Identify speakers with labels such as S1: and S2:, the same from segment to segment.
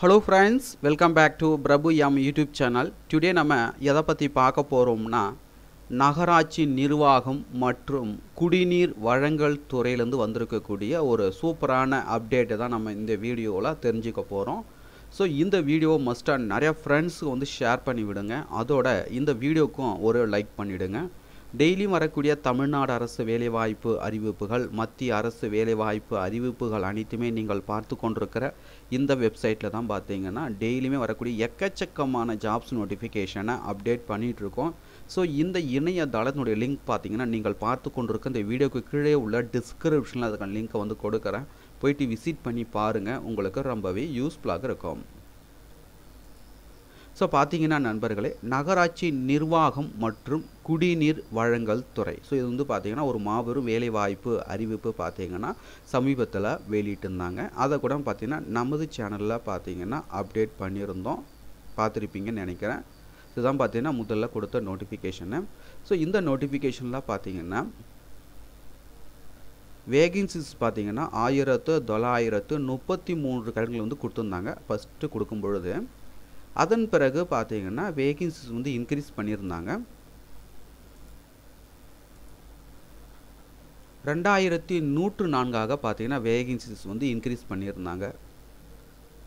S1: hello friends welcome back to Prabhu M YouTube channel today நம்ம எதை பற்றி பார்க்க போகிறோம்னா நகராட்சி நிர்வாகம் மற்றும் குடிநீர் வழங்கல் துறையிலேருந்து வந்திருக்கக்கூடிய ஒரு சூப்பரான அப்டேட்டை தான் நம்ம இந்த வீடியோவில் தெரிஞ்சுக்க போகிறோம் ஸோ இந்த வீடியோ மஸ்ட்டாக நிறையா ஃப்ரெண்ட்ஸுக்கு வந்து ஷேர் பண்ணி விடுங்க அதோட இந்த வீடியோக்கும் ஒரு லைக் பண்ணிவிடுங்க டெய்லியும் வரக்கூடிய தமிழ்நாடு அரசு வேலைவாய்ப்பு அறிவிப்புகள் மத்திய அரசு வேலைவாய்ப்பு அறிவிப்புகள் அனைத்துமே நீங்கள் பார்த்து கொண்டிருக்கிற இந்த வெப்சைட்டில் தான் பார்த்தீங்கன்னா டெய்லியுமே வரக்கூடிய எக்கச்சக்கமான ஜாப்ஸ் நோட்டிஃபிகேஷனை அப்டேட் பண்ணிகிட்ருக்கோம் ஸோ இந்த இணையதளத்தினுடைய லிங்க் பார்த்தீங்கன்னா நீங்கள் பார்த்து கொண்டிருக்க இந்த வீடியோக்கு கீழே உள்ள டிஸ்கிரிப்ஷனில் அதுக்கான லிங்க்கை வந்து கொடுக்குறேன் போயிட்டு விசிட் பண்ணி பாருங்கள் உங்களுக்கு ரொம்பவே யூஸ்ஃபுல்லாக இருக்கும் ஸோ பார்த்தீங்கன்னா நண்பர்களே நகராட்சி நிர்வாகம் மற்றும் குடிநீர் வழங்கல் துறை ஸோ இது வந்து பார்த்திங்கன்னா ஒரு மாபெரும் வேலைவாய்ப்பு அறிவிப்பு பார்த்திங்கன்னா சமீபத்தில் வெளியிட்டிருந்தாங்க அதை கூட பார்த்திங்கன்னா நமது சேனலில் பார்த்திங்கன்னா அப்டேட் பண்ணியிருந்தோம் பார்த்துருப்பீங்கன்னு நினைக்கிறேன் இதுதான் பார்த்திங்கன்னா முதல்ல கொடுத்த நோட்டிஃபிகேஷனு ஸோ இந்த நோட்டிஃபிகேஷனில் பார்த்திங்கன்னா வேகன்சிஸ் பார்த்திங்கன்னா ஆயிரத்து தொள்ளாயிரத்து முப்பத்தி மூன்று கடன்கள் வந்து கொடுத்துருந்தாங்க ஃபஸ்ட்டு கொடுக்கும் பொழுது அதன் பிறகு பார்த்தீங்கன்னா வேகன்சிஸ் வந்து இன்க்ரீஸ் பண்ணியிருந்தாங்க ரெண்டாயிரத்தி நூற்று நான்காக பார்த்தீங்கன்னா வேகன்சிஸ் வந்து இன்க்ரீஸ் பண்ணியிருந்தாங்க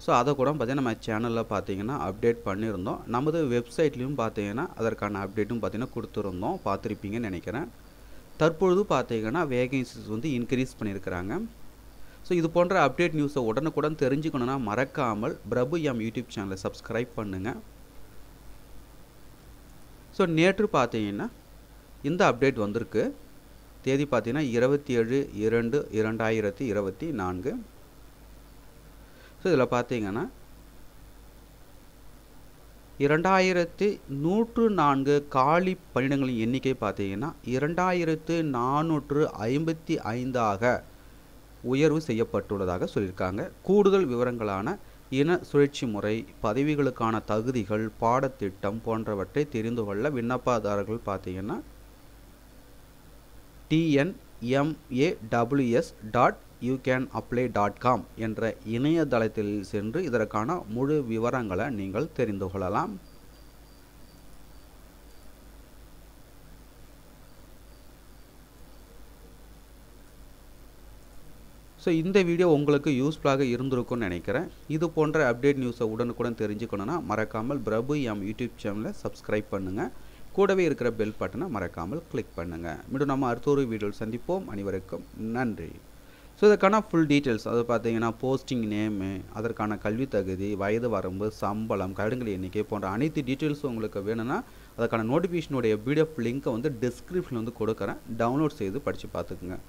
S1: ஸோ அதை கூட பார்த்தீங்கன்னா நம்ம சேனலில் பார்த்தீங்கன்னா அப்டேட் பண்ணியிருந்தோம் நமது வெப்சைட்லேயும் பார்த்தீங்கன்னா அதற்கான அப்டேட்டும் பார்த்தீங்கன்னா கொடுத்துருந்தோம் பார்த்துருப்பீங்கன்னு நினைக்கிறேன் தற்பொழுது பார்த்தீங்கன்னா வேகன்சிஸ் வந்து இன்க்ரீஸ் பண்ணியிருக்கிறாங்க ஸோ இது போன்ற அப்டேட் நியூஸை உடனுக்குடன் தெரிஞ்சுக்கணுன்னா மறக்காமல் பிரபு எம் யூடியூப் சேனலை சப்ஸ்கிரைப் பண்ணுங்கள் ஸோ நேற்று பார்த்தீங்கன்னா இந்த அப்டேட் வந்திருக்கு தேதி பார்த்தீங்கன்னா இருபத்தி ஏழு இரண்டு இரண்டாயிரத்தி இருபத்தி நான்கு ஸோ இதில் பார்த்தீங்கன்னா இரண்டாயிரத்து நூற்று நான்கு காலி பணியிடங்களின் எண்ணிக்கை பார்த்தீங்கன்னா இரண்டாயிரத்து நானூற்று ஐம்பத்தி ஐந்தாக உயர்வு செய்யப்பட்டுள்ளதாக சொல்லியிருக்காங்க கூடுதல் விவரங்களான இன சுழற்சி முறை பதவிகளுக்கான தகுதிகள் பாடத்திட்டம் போன்றவற்றை தெரிந்து கொள்ள விண்ணப்பதாரர்கள் பார்த்தீங்கன்னா TNMAWS dot you can apply dot com என்ற இணையதளத்தில் சென்று இதற்கான முழு விவரங்களை நீங்கள் தெரிந்து கொள்ளலாம் ஸோ இந்த வீடியோ உங்களுக்கு யூஸ்ஃபுல்லாக இருந்திருக்கும்னு நினைக்கிறேன் இது போன்ற அப்டேட் நியூஸை உடனுக்குடன் தெரிஞ்சுக்கணுன்னா மறக்காமல் பிரபு எம் யூடியூப் சேனலை சப்ஸ்கிரைப் பண்ணுங்கள் கூடவே இருக்கிற பெல் பட்டனை மறக்காமல் கிளிக் பண்ணுங்கள் மீண்டும் நம்ம அடுத்த ஒரு வீடியோவில் சந்திப்போம் அனைவருக்கும் நன்றி ஸோ இதற்கான ஃபுல் டீட்டெயில்ஸ் அதை பார்த்தீங்கன்னா போஸ்டிங் நேமு அதற்கான கல்வி தகுதி வயது வரம்பு சம்பளம் கருடுங்கள் எண்ணிக்கை போன்ற அனைத்து டீட்டெயில்ஸும் உங்களுக்கு வேணும்னா அதற்கான நோட்டிஃபிகேஷனுடைய பிடிஎஃப் லிங்க்கை வந்து டிஸ்கிரிப்ஷனில் வந்து கொடுக்குறேன் டவுன்லோட் செய்து படித்து பார்த்துக்குங்க